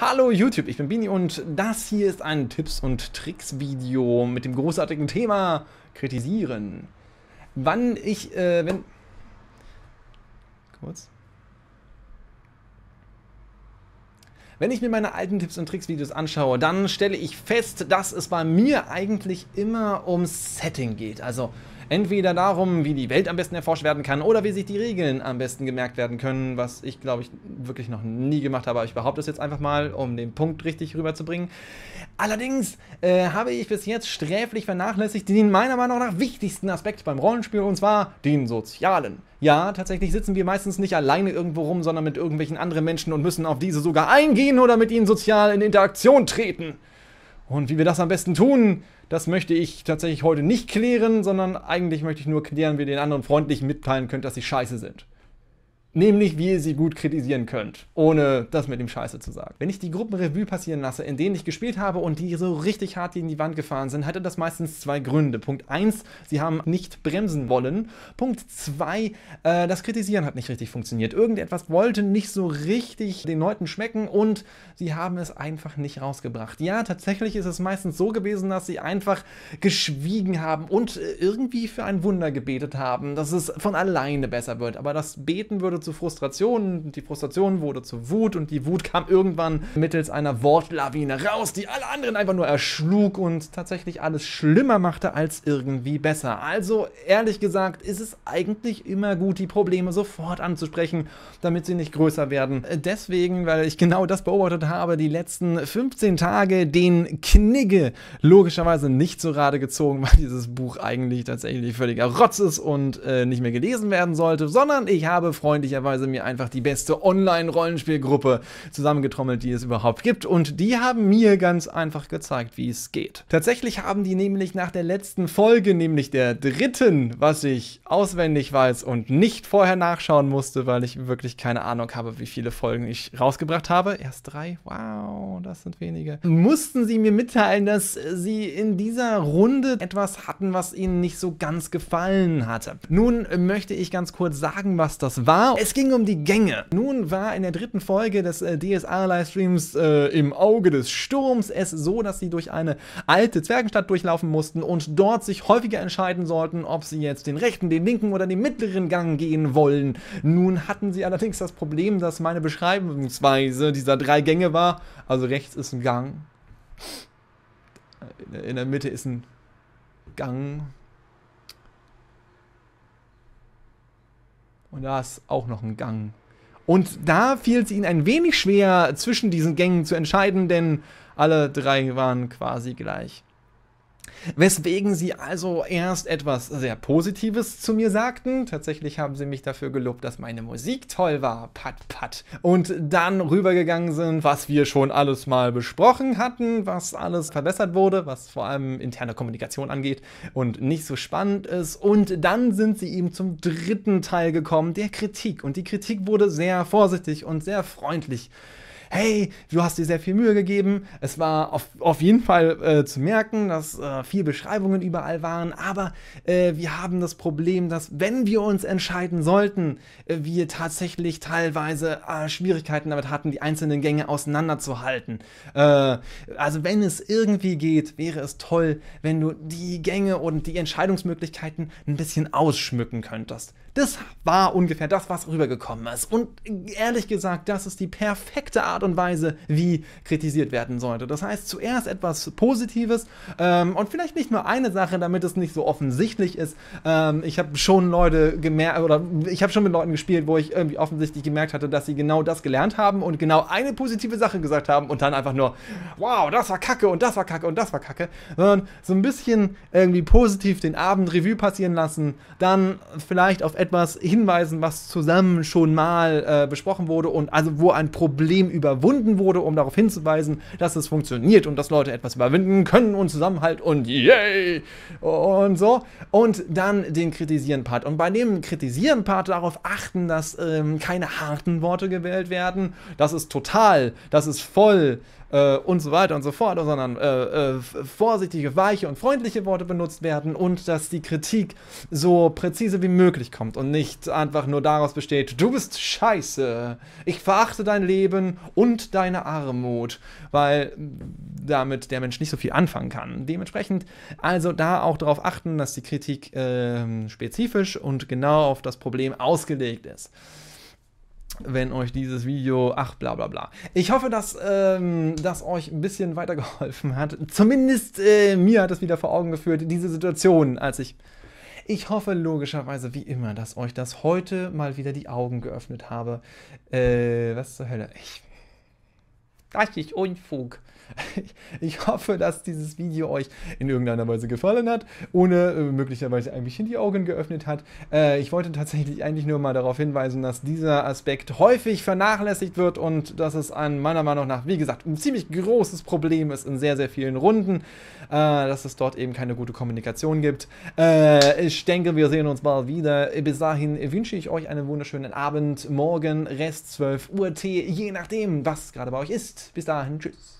Hallo YouTube, ich bin Bini und das hier ist ein Tipps und Tricks Video mit dem großartigen Thema Kritisieren. Wann ich, äh, wenn... Kurz. Wenn ich mir meine alten Tipps und Tricks Videos anschaue, dann stelle ich fest, dass es bei mir eigentlich immer ums Setting geht. Also Entweder darum, wie die Welt am besten erforscht werden kann oder wie sich die Regeln am besten gemerkt werden können, was ich glaube ich wirklich noch nie gemacht habe. ich behaupte es jetzt einfach mal, um den Punkt richtig rüberzubringen. Allerdings äh, habe ich bis jetzt sträflich vernachlässigt den meiner Meinung nach wichtigsten Aspekt beim Rollenspiel und zwar den sozialen. Ja, tatsächlich sitzen wir meistens nicht alleine irgendwo rum, sondern mit irgendwelchen anderen Menschen und müssen auf diese sogar eingehen oder mit ihnen sozial in Interaktion treten. Und wie wir das am besten tun, das möchte ich tatsächlich heute nicht klären, sondern eigentlich möchte ich nur klären, wie den anderen freundlich mitteilen könnt, dass sie scheiße sind. Nämlich, wie ihr sie gut kritisieren könnt, ohne das mit dem Scheiße zu sagen. Wenn ich die Gruppenrevue passieren lasse, in denen ich gespielt habe und die so richtig hart gegen die Wand gefahren sind, hatte das meistens zwei Gründe. Punkt 1, sie haben nicht bremsen wollen. Punkt 2, äh, das Kritisieren hat nicht richtig funktioniert. Irgendetwas wollte nicht so richtig den Leuten schmecken und sie haben es einfach nicht rausgebracht. Ja, tatsächlich ist es meistens so gewesen, dass sie einfach geschwiegen haben und äh, irgendwie für ein Wunder gebetet haben, dass es von alleine besser wird. Aber das Beten würde wurde zu Frustration, die Frustration wurde zu Wut und die Wut kam irgendwann mittels einer Wortlawine raus, die alle anderen einfach nur erschlug und tatsächlich alles schlimmer machte als irgendwie besser. Also ehrlich gesagt ist es eigentlich immer gut, die Probleme sofort anzusprechen, damit sie nicht größer werden. Deswegen, weil ich genau das beobachtet habe, die letzten 15 Tage den Knigge logischerweise nicht zu Rate gezogen, weil dieses Buch eigentlich tatsächlich völliger Rotz ist und äh, nicht mehr gelesen werden sollte, sondern ich habe freundlich freundlicherweise mir einfach die beste Online-Rollenspielgruppe zusammengetrommelt, die es überhaupt gibt. Und die haben mir ganz einfach gezeigt, wie es geht. Tatsächlich haben die nämlich nach der letzten Folge, nämlich der dritten, was ich auswendig weiß und nicht vorher nachschauen musste, weil ich wirklich keine Ahnung habe, wie viele Folgen ich rausgebracht habe. Erst drei? Wow, das sind wenige. Mussten sie mir mitteilen, dass sie in dieser Runde etwas hatten, was ihnen nicht so ganz gefallen hatte. Nun möchte ich ganz kurz sagen, was das war. Es ging um die Gänge. Nun war in der dritten Folge des äh, DSA-Livestreams äh, im Auge des Sturms es so, dass sie durch eine alte Zwergenstadt durchlaufen mussten und dort sich häufiger entscheiden sollten, ob sie jetzt den rechten, den linken oder den mittleren Gang gehen wollen. Nun hatten sie allerdings das Problem, dass meine Beschreibungsweise dieser drei Gänge war, also rechts ist ein Gang, äh, in der Mitte ist ein Gang, Und da ist auch noch ein Gang. Und da fiel es ihnen ein wenig schwer, zwischen diesen Gängen zu entscheiden, denn alle drei waren quasi gleich. Weswegen sie also erst etwas sehr Positives zu mir sagten. Tatsächlich haben sie mich dafür gelobt, dass meine Musik toll war. Pat, pat. Und dann rübergegangen sind, was wir schon alles mal besprochen hatten, was alles verbessert wurde, was vor allem interne Kommunikation angeht und nicht so spannend ist. Und dann sind sie eben zum dritten Teil gekommen, der Kritik. Und die Kritik wurde sehr vorsichtig und sehr freundlich hey, du hast dir sehr viel Mühe gegeben. Es war auf, auf jeden Fall äh, zu merken, dass äh, viel Beschreibungen überall waren, aber äh, wir haben das Problem, dass wenn wir uns entscheiden sollten, äh, wir tatsächlich teilweise äh, Schwierigkeiten damit hatten, die einzelnen Gänge auseinanderzuhalten. Äh, also wenn es irgendwie geht, wäre es toll, wenn du die Gänge und die Entscheidungsmöglichkeiten ein bisschen ausschmücken könntest. Das war ungefähr das, was rübergekommen ist. Und ehrlich gesagt, das ist die perfekte Art und Weise, wie kritisiert werden sollte. Das heißt, zuerst etwas Positives ähm, und vielleicht nicht nur eine Sache, damit es nicht so offensichtlich ist. Ähm, ich habe schon Leute gemerkt, oder ich habe schon mit Leuten gespielt, wo ich irgendwie offensichtlich gemerkt hatte, dass sie genau das gelernt haben und genau eine positive Sache gesagt haben und dann einfach nur, wow, das war kacke und das war kacke und das war kacke. Sondern so ein bisschen irgendwie positiv den Abend Revue passieren lassen, dann vielleicht auf etwas etwas hinweisen, was zusammen schon mal äh, besprochen wurde und also wo ein Problem überwunden wurde, um darauf hinzuweisen, dass es funktioniert und dass Leute etwas überwinden können und Zusammenhalt und yay und so. Und dann den Kritisieren-Part. Und bei dem Kritisieren-Part darauf achten, dass ähm, keine harten Worte gewählt werden. Das ist total, das ist voll, äh, und so weiter und so fort, sondern äh, äh, vorsichtige, weiche und freundliche Worte benutzt werden und dass die Kritik so präzise wie möglich kommt und nicht einfach nur daraus besteht, du bist scheiße, ich verachte dein Leben und deine Armut, weil damit der Mensch nicht so viel anfangen kann. Dementsprechend also da auch darauf achten, dass die Kritik ähm, spezifisch und genau auf das Problem ausgelegt ist wenn euch dieses Video, ach bla bla bla. Ich hoffe, dass ähm, das euch ein bisschen weitergeholfen hat. Zumindest äh, mir hat es wieder vor Augen geführt, diese Situation, als ich... Ich hoffe logischerweise wie immer, dass euch das heute mal wieder die Augen geöffnet habe. Äh, was zur Hölle? Ich das ist Unfug. Ich hoffe, dass dieses Video euch in irgendeiner Weise gefallen hat, ohne äh, möglicherweise ein bisschen die Augen geöffnet hat. Äh, ich wollte tatsächlich eigentlich nur mal darauf hinweisen, dass dieser Aspekt häufig vernachlässigt wird und dass es an meiner Meinung nach, wie gesagt, ein ziemlich großes Problem ist in sehr, sehr vielen Runden, äh, dass es dort eben keine gute Kommunikation gibt. ich denke, wir sehen uns bald wieder. Bis dahin wünsche ich euch einen wunderschönen Abend, morgen, Rest 12 Uhr Tee, je nachdem, was gerade bei euch ist. Bis dahin, tschüss.